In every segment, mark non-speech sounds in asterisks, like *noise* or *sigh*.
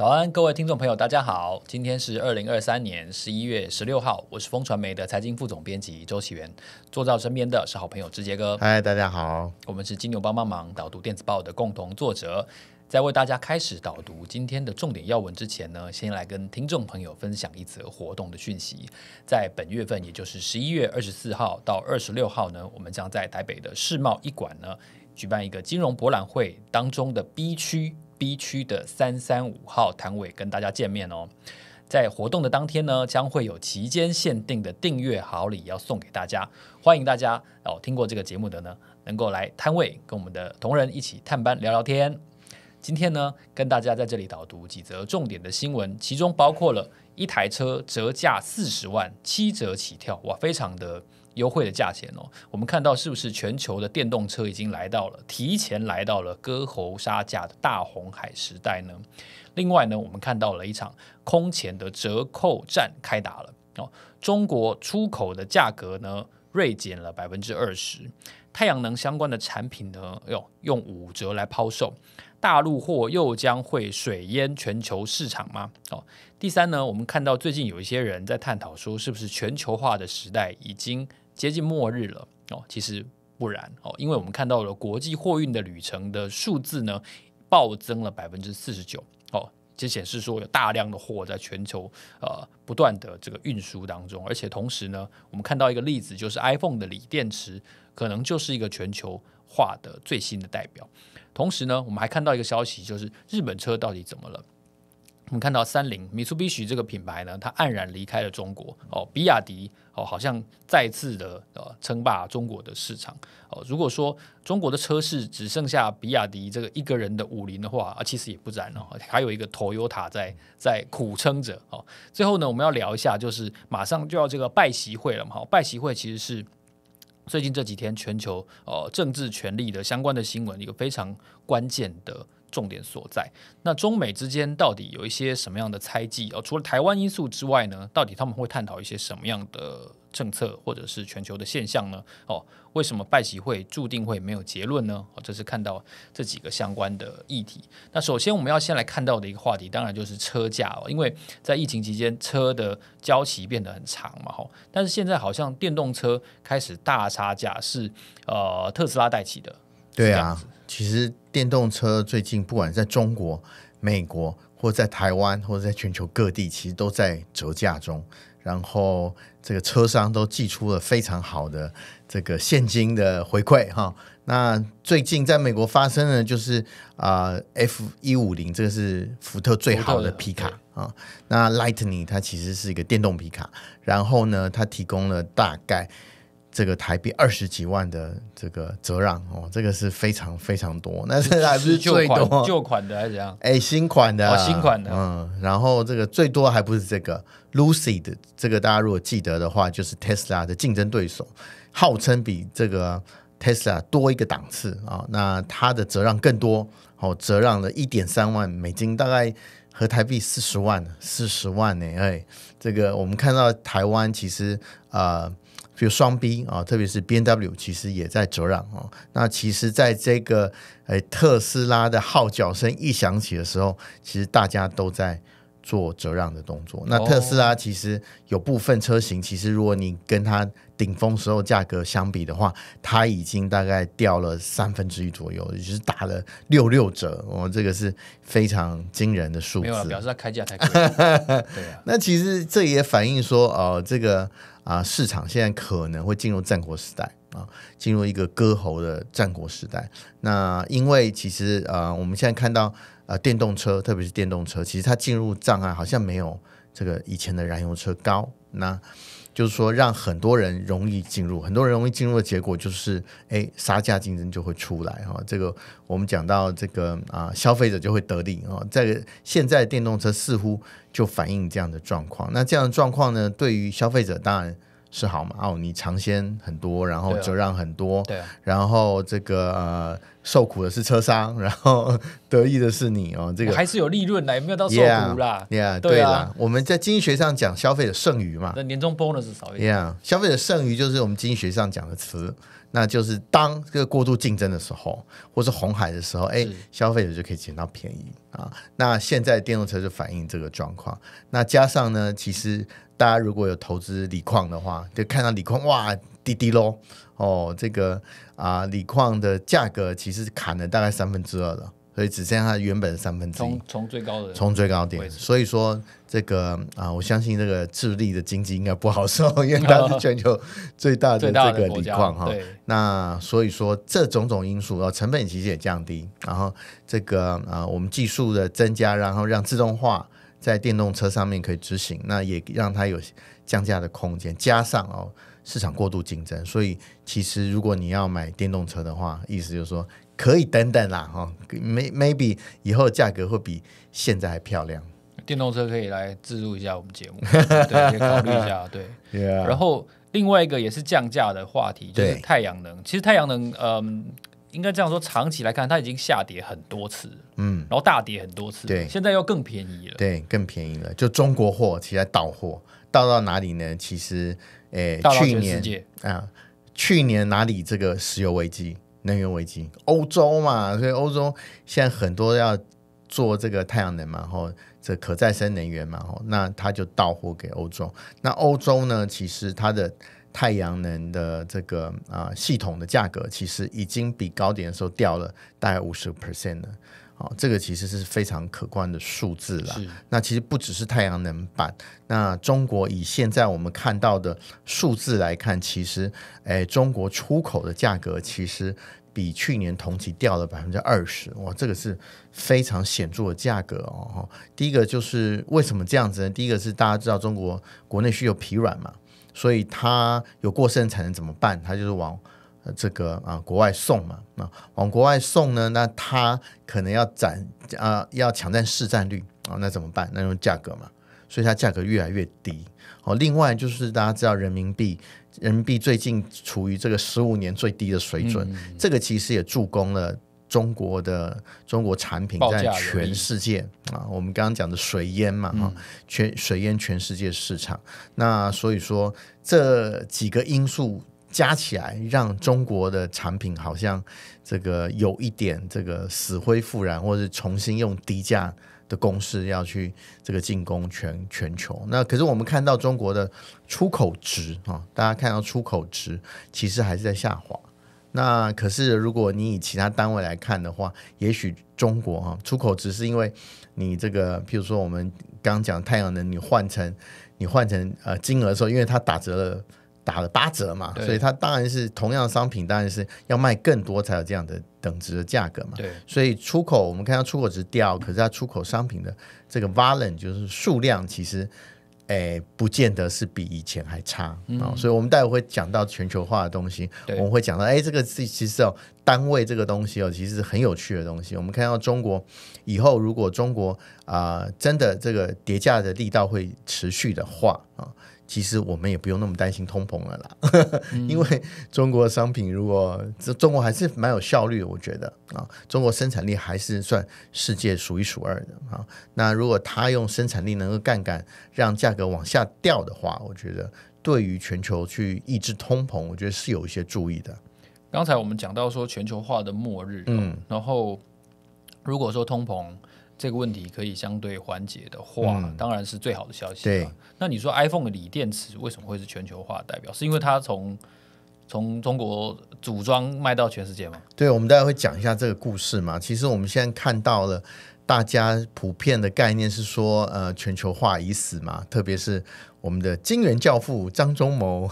早安，各位听众朋友，大家好。今天是二零二三年十一月十六号，我是风传媒的财经副总编辑周启源。坐在我身边的是好朋友志杰哥。嗨，大家好，我们是金牛帮帮忙导读电子报的共同作者。在为大家开始导读今天的重点要闻之前呢，先来跟听众朋友分享一则活动的讯息。在本月份，也就是十一月二十四号到二十六号呢，我们将在台北的世贸一馆呢举办一个金融博览会当中的 B 区。B 区的三三五号摊位跟大家见面哦，在活动的当天呢，将会有期间限定的订阅好礼要送给大家，欢迎大家哦。听过这个节目的呢，能够来摊位跟我们的同仁一起探班聊聊天。今天呢，跟大家在这里导读几则重点的新闻，其中包括了一台车折价四十万七折起跳，哇，非常的。优惠的价钱哦，我们看到是不是全球的电动车已经来到了提前来到了割喉杀价的大红海时代呢？另外呢，我们看到了一场空前的折扣战开打了哦，中国出口的价格呢锐减了百分之二十，太阳能相关的产品呢，哎用五折来抛售，大陆货又将会水淹全球市场吗？哦，第三呢，我们看到最近有一些人在探讨说，是不是全球化的时代已经。接近末日了哦，其实不然哦，因为我们看到了国际货运的旅程的数字呢，暴增了百分之四十九哦，就显示说有大量的货在全球呃不断的这个运输当中，而且同时呢，我们看到一个例子，就是 iPhone 的锂电池可能就是一个全球化的最新的代表。同时呢，我们还看到一个消息，就是日本车到底怎么了？我们看到三菱 Mitsubishi 这个品牌呢，它黯然离开了中国哦，比亚迪哦，好像再次的呃称霸中国的市场哦。如果说中国的车市只剩下比亚迪这个一个人的武林的话啊，其实也不然哦，还有一个 Toyota 在在苦撑着哦。最后呢，我们要聊一下，就是马上就要这个拜习会了嘛，哦，拜习会其实是最近这几天全球呃政治权力的相关的新闻一个非常关键的。重点所在。那中美之间到底有一些什么样的猜忌哦？除了台湾因素之外呢？到底他们会探讨一些什么样的政策，或者是全球的现象呢？哦，为什么拜习会注定会没有结论呢？哦，这是看到这几个相关的议题。那首先我们要先来看到的一个话题，当然就是车价哦，因为在疫情期间车的交期变得很长嘛，哈。但是现在好像电动车开始大差价，是呃特斯拉带起的。对啊。其实电动车最近不管在中国、美国，或在台湾，或者在全球各地，其实都在折价中。然后这个车商都寄出了非常好的这个现金的回馈哈。那最近在美国发生的，就是啊，F 一五零，这个是福特最好的皮卡啊。那 Lightning 它其实是一个电动皮卡，然后呢，它提供了大概。这个台币二十几万的这个折让哦，这个是非常非常多。那是还是旧款旧款的还是怎样？哎，新款的，新款的，嗯。然后这个最多还不是这个 l u c y 的，这个大家如果记得的话，就是 Tesla 的竞争对手，号称比这个 Tesla 多一个档次啊。那它的折让更多，哦，折让了一点三万美金，大概和台币四十万，四十万呢。哎，这个我们看到台湾其实啊。比如双 B 啊，特别是 B N W，其实也在折让哦。那其实，在这个哎特斯拉的号角声一响起的时候，其实大家都在做折让的动作。那特斯拉其实有部分车型，其实如果你跟它顶峰时候价格相比的话，它已经大概掉了三分之一左右，也就是打了六六折。我这个是非常惊人的数字，表示它开价太高。*laughs* 对啊，那其实这也反映说哦，这个。啊，市场现在可能会进入战国时代啊，进入一个割喉的战国时代。那因为其实啊，我们现在看到呃，电动车，特别是电动车，其实它进入障碍好像没有这个以前的燃油车高。那就是说，让很多人容易进入，很多人容易进入的结果就是，哎，杀价竞争就会出来哈。这个我们讲到这个啊，消费者就会得利啊。在现在电动车似乎就反映这样的状况。那这样的状况呢，对于消费者当然是好嘛哦，你尝鲜很多，然后折让很多，然后这个呃。受苦的是车商，然后得意的是你哦。这个还是有利润的，没有到受苦啦。Yeah，对的。我们在经济学上讲消费者剩余嘛。那年终 bonus 少一点。Yeah，消费者剩余就是我们经济学上讲的词，那就是当这个过度竞争的时候，或是红海的时候，哎，消费者就可以捡到便宜啊。那现在电动车就反映这个状况。那加上呢，其实大家如果有投资锂矿的话，就看到锂矿哇，滴滴喽，哦，这个。啊，锂矿的价格其实砍了大概三分之二了，所以只剩下它原本的三分之一。从从最高的，从最高点。所以说这个啊，我相信这个智利的经济应该不好受，因为它是全球 *laughs* 最大的这个锂矿哈。那所以说，这种种因素哦，成本其实也降低，然后这个啊，我们技术的增加，然后让自动化在电动车上面可以执行，那也让它有降价的空间，加上哦。市场过度竞争，所以其实如果你要买电动车的话，意思就是说可以等等啦，哈，maybe 以后价格会比现在还漂亮。电动车可以来资助一下我们节目，*laughs* 对，考虑一下，*laughs* 对。然后另外一个也是降价的话题，就是太阳能。其实太阳能，嗯，应该这样说，长期来看，它已经下跌很多次，嗯，然后大跌很多次，对，现在又更便宜了，对，更便宜了，就中国货起来到货。到到哪里呢？其实，诶，去年啊，去年哪里这个石油危机、能源危机，欧洲嘛，所以欧洲现在很多要做这个太阳能嘛，吼，这可再生能源嘛，吼，那他就到货给欧洲。那欧洲呢，其实它的太阳能的这个啊系统的价格，其实已经比高点的时候掉了大概五十 percent 了。哦，这个其实是非常可观的数字了。那其实不只是太阳能板，那中国以现在我们看到的数字来看，其实，哎，中国出口的价格其实比去年同期掉了百分之二十，哇，这个是非常显著的价格哦。第一个就是为什么这样子呢？第一个是大家知道中国国内需求疲软嘛，所以它有过剩产能怎么办？它就是往。这个啊，国外送嘛，啊，往国外送呢，那他可能要占啊，要抢占市占率啊，那怎么办？那种价格嘛，所以它价格越来越低。哦，另外就是大家知道，人民币，人民币最近处于这个十五年最低的水准，这个其实也助攻了中国的中国产品在全世界啊。我们刚刚讲的水淹嘛，哈，全水淹全世界市场。那所以说这几个因素。加起来，让中国的产品好像这个有一点这个死灰复燃，或者是重新用低价的攻势要去这个进攻全全球。那可是我们看到中国的出口值啊，大家看到出口值其实还是在下滑。那可是如果你以其他单位来看的话，也许中国啊出口值是因为你这个，譬如说我们刚讲太阳能，你换成你换成呃金额的时候，因为它打折了。打了八折嘛，所以它当然是同样的商品，当然是要卖更多才有这样的等值的价格嘛。对，所以出口我们看到出口值掉，可是它出口商品的这个 volume 就是数量，其实诶不见得是比以前还差啊。所以，我们待会会讲到全球化的东西，我们会讲到哎，这个是其实哦，单位这个东西哦，其实是很有趣的东西。我们看到中国以后，如果中国啊真的这个叠加的力道会持续的话啊。其实我们也不用那么担心通膨了啦，*laughs* 因为中国商品如果中国还是蛮有效率的，我觉得啊，中国生产力还是算世界数一数二的啊。那如果它用生产力能够杠杆让价格往下掉的话，我觉得对于全球去抑制通膨，我觉得是有一些注意的。刚才我们讲到说全球化的末日，嗯，然后如果说通膨。这个问题可以相对缓解的话，当然是最好的消息。对，那你说 iPhone 的锂电池为什么会是全球化代表？是因为它从从中国组装卖到全世界吗？对，我们大概会讲一下这个故事嘛。其实我们现在看到了，大家普遍的概念是说，呃，全球化已死嘛。特别是我们的金元教父张忠谋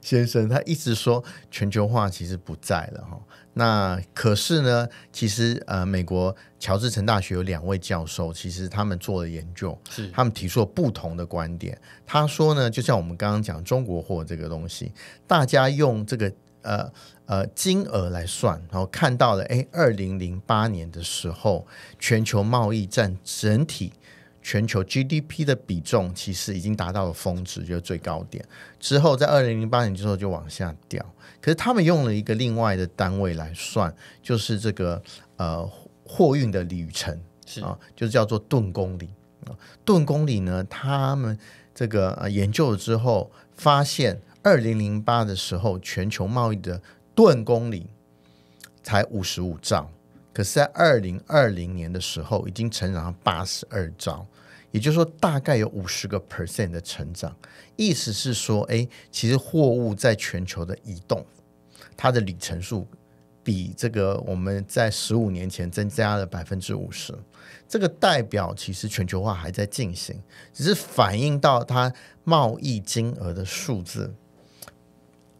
先生，他一直说全球化其实不在了哈。那可是呢，其实呃，美国乔治城大学有两位教授，其实他们做了研究，是他们提出了不同的观点。他说呢，就像我们刚刚讲中国货这个东西，大家用这个呃呃金额来算，然后看到了，哎，二零零八年的时候，全球贸易占整体。全球 GDP 的比重其实已经达到了峰值，就是最高点之后，在二零零八年之后就往下掉。可是他们用了一个另外的单位来算，就是这个呃货运的里程是啊，就是叫做吨公里。吨公里呢，他们这个研究了之后发现，二零零八的时候全球贸易的吨公里才五十五兆，可是在二零二零年的时候已经成长到八十二兆。也就是说，大概有五十个 percent 的成长，意思是说，哎，其实货物在全球的移动，它的里程数比这个我们在十五年前增加了百分之五十，这个代表其实全球化还在进行，只是反映到它贸易金额的数字。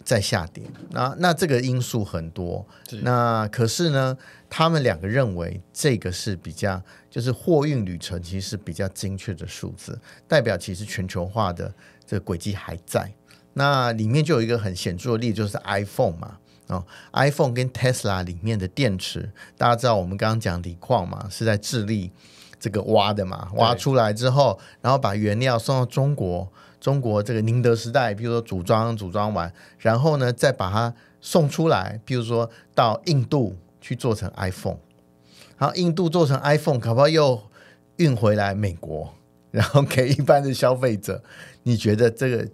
在下跌，那那这个因素很多，那可是呢，他们两个认为这个是比较，就是货运旅程其实是比较精确的数字，代表其实全球化的这个轨迹还在。那里面就有一个很显著的例子，就是 iPhone 嘛，哦 i p h o n e 跟 Tesla 里面的电池，大家知道我们刚刚讲锂矿嘛，是在智利这个挖的嘛，挖出来之后，然后把原料送到中国。中国这个宁德时代，比如说组装组装完，然后呢再把它送出来，比如说到印度去做成 iPhone，然后印度做成 iPhone，可不可以又运回来美国，然后给一般的消费者？你觉得这个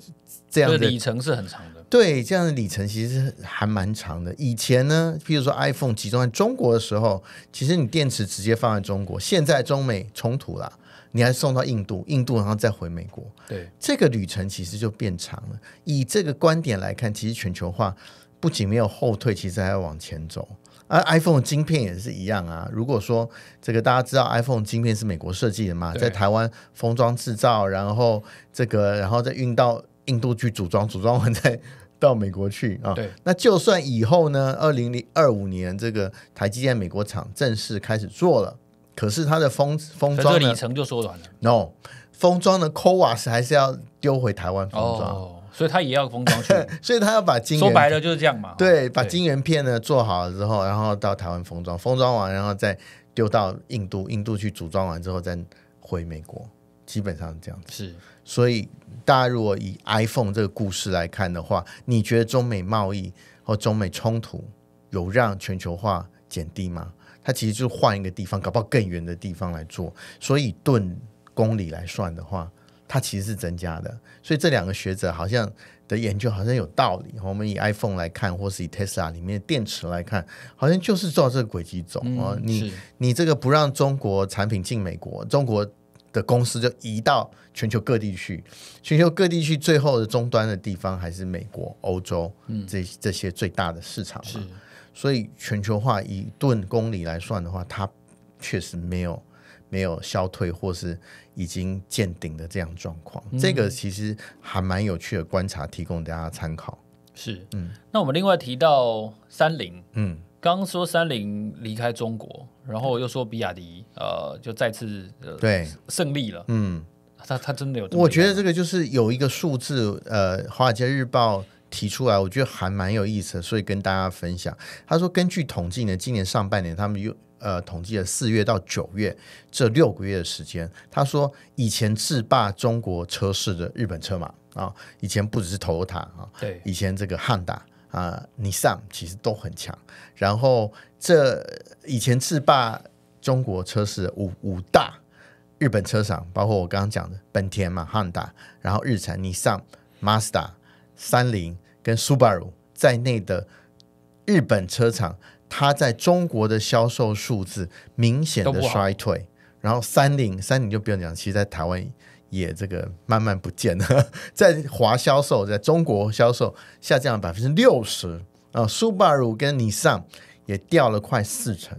这样的里程是很长的？对，这样的里程其实还蛮长的。以前呢，譬如说 iPhone 集中在中国的时候，其实你电池直接放在中国。现在中美冲突了。你还送到印度，印度然后再回美国，对这个旅程其实就变长了。以这个观点来看，其实全球化不仅没有后退，其实还要往前走。而 iPhone 晶片也是一样啊。如果说这个大家知道，iPhone 晶片是美国设计的嘛，在台湾封装制造，然后这个然后再运到印度去组装，组装完再到美国去啊。那就算以后呢，二零零二五年这个台积电美国厂正式开始做了。可是它的封封装里程就缩短了。No，封装的 Coas 还是要丢回台湾封装，哦所以他也要封装。*laughs* 所以他要把金，说白了就是这样嘛。对，把金圆片呢做好了之后，然后到台湾封装，封装完然后再丢到印度，印度去组装完之后再回美国，基本上是这样子。是，所以大家如果以 iPhone 这个故事来看的话，你觉得中美贸易或中美冲突有让全球化减低吗？它其实就是换一个地方，搞不好更远的地方来做。所以，吨公里来算的话，它其实是增加的。所以，这两个学者好像的研究好像有道理。我们以 iPhone 来看，或是以 Tesla 里面的电池来看，好像就是照这个轨迹走啊。你你这个不让中国产品进美国，中国的公司就移到全球各地去。全球各地去，最后的终端的地方还是美国、欧洲这这些最大的市场嘛。所以全球化以吨公里来算的话，它确实没有没有消退，或是已经见顶的这样状况。这个其实还蛮有趣的观察，提供大家参考。是，嗯。那我们另外提到三菱，嗯，刚刚说三菱离开中国，然后又说比亚迪，呃，就再次呃，对，胜利了。嗯，他他真的有？我觉得这个就是有一个数字，呃，《华尔街日报》。提出来，我觉得还蛮有意思的，所以跟大家分享。他说，根据统计呢，今年上半年他们又呃统计了四月到九月这六个月的时间。他说，以前制霸中国车市的日本车嘛啊，以前不只是 Toyota 啊，对，以前这个汉达啊尼桑其实都很强。然后这以前制霸中国车市五五大日本车厂，包括我刚刚讲的本田嘛、汉达，然后日产、尼桑、m a t e r 三菱。跟 Subaru 在内的日本车厂，它在中国的销售数字明显的衰退。然后三菱，三菱就不用讲，其实，在台湾也这个慢慢不见了，*laughs* 在华销售，在中国销售下降了百分之六十。呃，Subaru 跟 Nissan 也掉了快四成。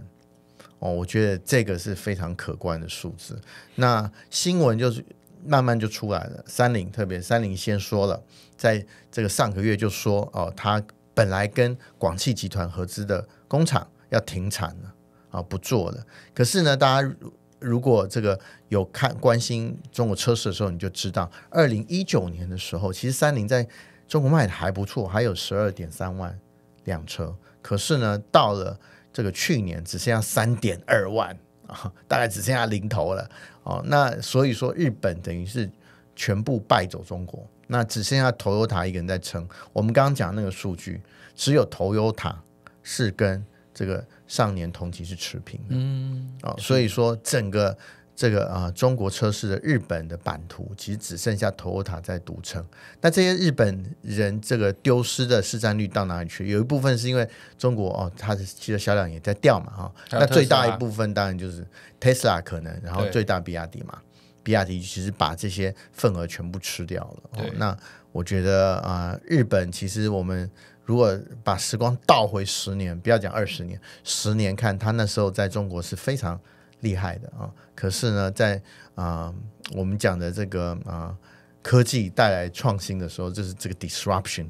哦，我觉得这个是非常可观的数字。那新闻就是。慢慢就出来了。三菱特别，三菱先说了，在这个上个月就说哦，他本来跟广汽集团合资的工厂要停产了啊，不做了。可是呢，大家如果这个有看关心中国车市的时候，你就知道，二零一九年的时候，其实三菱在中国卖的还不错，还有十二点三万辆车。可是呢，到了这个去年，只剩下三点二万。*laughs* 大概只剩下零头了哦，那所以说日本等于是全部败走中国，那只剩下头优塔一个人在撑。我们刚刚讲那个数据，只有头优塔是跟这个上年同期是持平的，嗯，啊，所以说整个。这个啊，中国车市的日本的版图其实只剩下丰塔在独撑。那这些日本人这个丢失的市占率到哪里去？有一部分是因为中国哦，它的汽车销量也在掉嘛哈。那最大一部分当然就是 Tesla 可能，然后最大比亚迪嘛，比亚迪其实把这些份额全部吃掉了。哦、那我觉得啊，日本其实我们如果把时光倒回十年，不要讲二十年，十年看他那时候在中国是非常。厉害的啊！可是呢，在啊我们讲的这个啊科技带来创新的时候，就是这个 disruption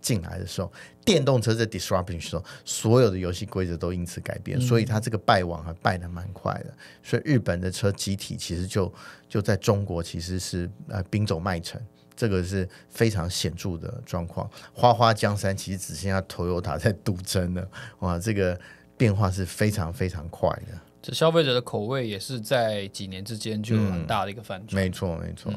进来的时候，电动车在 disruption 的时候，所有的游戏规则都因此改变，所以它这个败亡还败的蛮快的。所以日本的车集体其实就就在中国其实是呃兵走麦城，这个是非常显著的状况。花花江山其实只剩下 Toyota 在独争了。哇，这个变化是非常非常快的。这消费者的口味也是在几年之间就有很大的一个反转。没错，没错。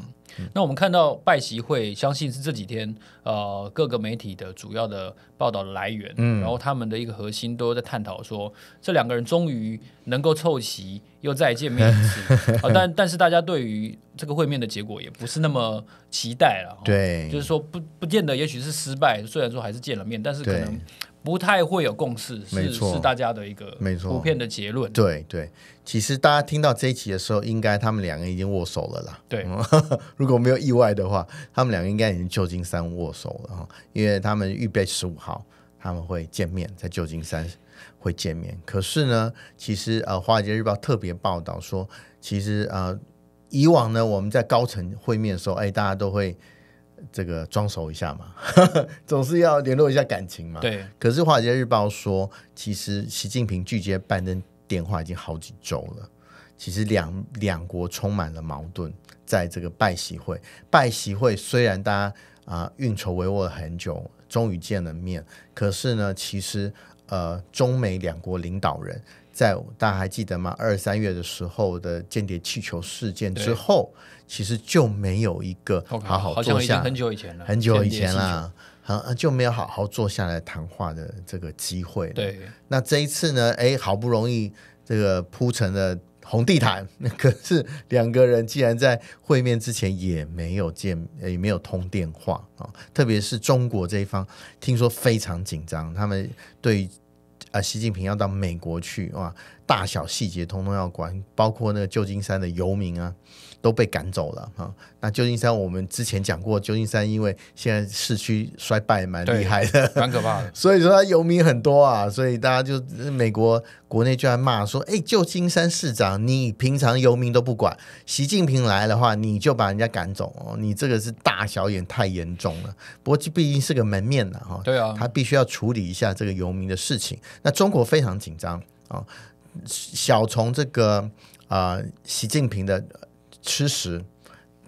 那我们看到拜习会，相信是这几天呃各个媒体的主要的报道的来源，嗯，然后他们的一个核心都在探讨说，这两个人终于能够凑齐，又再见面一次啊！*laughs* 但但是大家对于这个会面的结果也不是那么期待了。对，就是说不不见得，也许是失败。虽然说还是见了面，但是可能。不太会有共识，没错，是大家的一个普遍的结论。对对，其实大家听到这一集的时候，应该他们两个已经握手了啦。对，*laughs* 如果没有意外的话，他们两个应该已经旧金山握手了，因为他们预备十五号他们会见面，在旧金山会见面。可是呢，其实呃，《华尔街日报》特别报道说，其实呃，以往呢，我们在高层会面的时候，哎，大家都会。这个装熟一下嘛，*laughs* 总是要联络一下感情嘛。对。可是《华尔街日报》说，其实习近平拒接拜登电话已经好几周了。其实两两国充满了矛盾。在这个拜习会，拜习会虽然大家啊运筹帷幄了很久，终于见了面。可是呢，其实呃，中美两国领导人。在大家还记得吗？二三月的时候的间谍气球事件之后，其实就没有一个好好坐下，很久以前了，很久以前了，好就没有好好坐下来谈话的这个机会。对，那这一次呢？哎，好不容易这个铺成了红地毯，*laughs* 可是两个人既然在会面之前也没有见，也没有通电话啊，特别是中国这一方，听说非常紧张，他们对。啊，习近平要到美国去啊，大小细节通通要管，包括那个旧金山的游民啊。都被赶走了啊！那旧金山我们之前讲过，旧金山因为现在市区衰败蛮厉害的，蛮可怕的，*laughs* 所以说它游民很多啊，所以大家就美国国内就在骂说：“哎，旧金山市长，你平常游民都不管，习近平来的话，你就把人家赶走，哦，你这个是大小眼太严重了。”不过这毕竟是个门面了。哈，对啊，他必须要处理一下这个游民的事情。那中国非常紧张啊，小从这个啊，习近平的。吃食，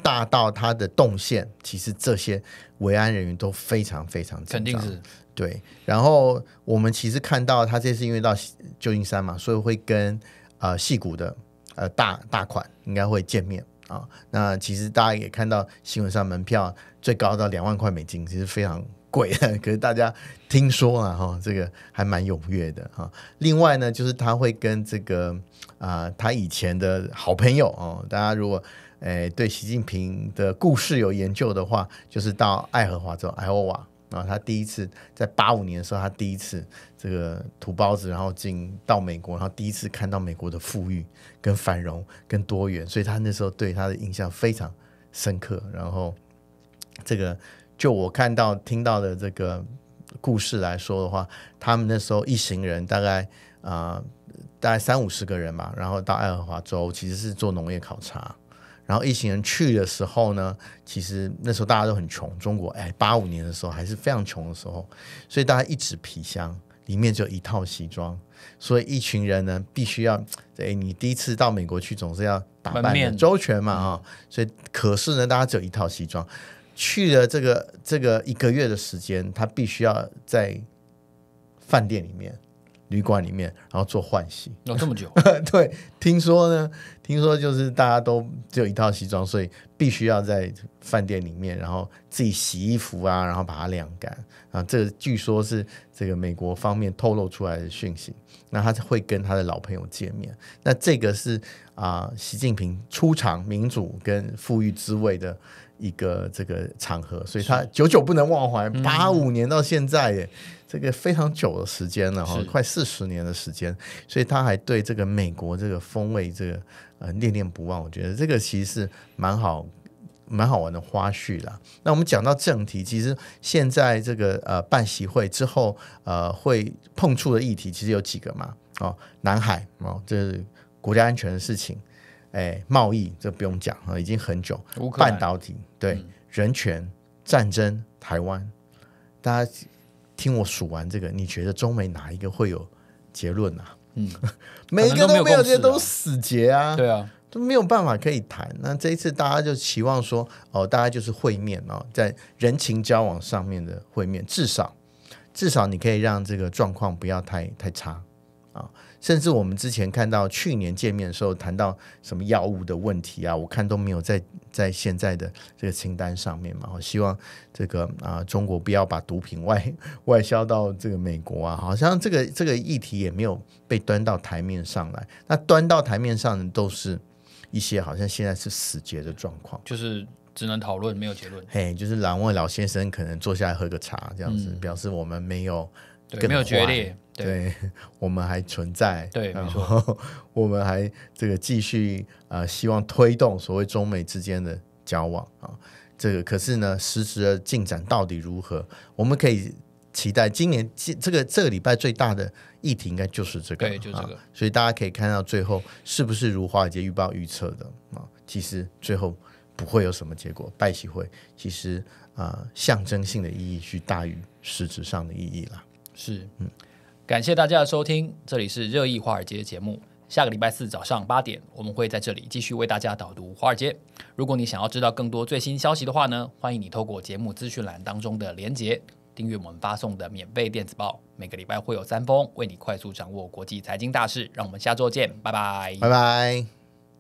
大到他的动线，其实这些维安人员都非常非常紧张，肯定是对。然后我们其实看到他这次因为到旧金山嘛，所以会跟呃戏骨的呃大大款应该会见面啊。那其实大家也看到新闻上门票最高到两万块美金，其实非常。贵，*laughs* 可是大家听说啊，哈，这个还蛮踊跃的哈。另外呢，就是他会跟这个啊，他以前的好朋友哦，大家如果诶对习近平的故事有研究的话，就是到爱荷华州，爱荷华啊，他第一次在八五年的时候，他第一次这个土包子，然后进到美国，然后第一次看到美国的富裕、跟繁荣、跟多元，所以他那时候对他的印象非常深刻，然后这个。就我看到听到的这个故事来说的话，他们那时候一行人，大概啊，大概三五十个人嘛，然后到爱荷华州其实是做农业考察。然后一行人去的时候呢，其实那时候大家都很穷，中国哎八五年的时候还是非常穷的时候，所以大家一纸皮箱里面就一套西装，所以一群人呢必须要哎，你第一次到美国去总是要打扮周全嘛啊，所以可是呢，大家只有一套西装。去了这个这个一个月的时间，他必须要在饭店里面、旅馆里面，然后做换洗。那么久？*laughs* 对，听说呢，听说就是大家都只有一套西装，所以必须要在饭店里面，然后自己洗衣服啊，然后把它晾干啊。这据说是这个美国方面透露出来的讯息。那他会跟他的老朋友见面。那这个是啊，习近平出场民主跟富裕滋味的。一个这个场合，所以他久久不能忘怀。八五年到现在，这个非常久的时间了哈，快四十年的时间，所以他还对这个美国这个风味这个呃念念不忘。我觉得这个其实是蛮好蛮好玩的花絮啦。那我们讲到正题，其实现在这个呃办席会之后呃会碰触的议题其实有几个嘛？哦，南海哦，这是国家安全的事情。哎，贸易这不用讲啊，已经很久。半导体对人权战争台湾，大家听我数完这个，你觉得中美哪一个会有结论啊？嗯，*laughs* 每一个都没有结些都死结啊，对啊，都没有办法可以谈。那这一次大家就期望说，哦，大家就是会面啊，在人情交往上面的会面，至少至少你可以让这个状况不要太太差。啊，甚至我们之前看到去年见面的时候谈到什么药物的问题啊，我看都没有在在现在的这个清单上面嘛。我希望这个啊，中国不要把毒品外 *laughs* 外销到这个美国啊，好像这个这个议题也没有被端到台面上来。那端到台面上的都是一些好像现在是死结的状况，就是只能讨论没有结论。嘿，就是两位老先生可能坐下来喝个茶这样子，表示我们没有。没有决裂，对，*laughs* 我们还存在，对，然后 *laughs* 我们还这个继续呃，希望推动所谓中美之间的交往啊，这个可是呢，实质的进展到底如何？我们可以期待今年这这个这个礼拜最大的议题应该就是这个，对，就这个，所以大家可以看到最后是不是如华尔街预报预测的啊？其实最后不会有什么结果，拜喜会其实啊，象征性的意义去大于实质上的意义了。是，嗯，感谢大家的收听，这里是《热议华尔街》节目。下个礼拜四早上八点，我们会在这里继续为大家导读华尔街。如果你想要知道更多最新消息的话呢，欢迎你透过节目资讯栏当中的连结，订阅我们发送的免费电子报。每个礼拜会有三封，为你快速掌握国际财经大事。让我们下周见，拜拜，拜拜。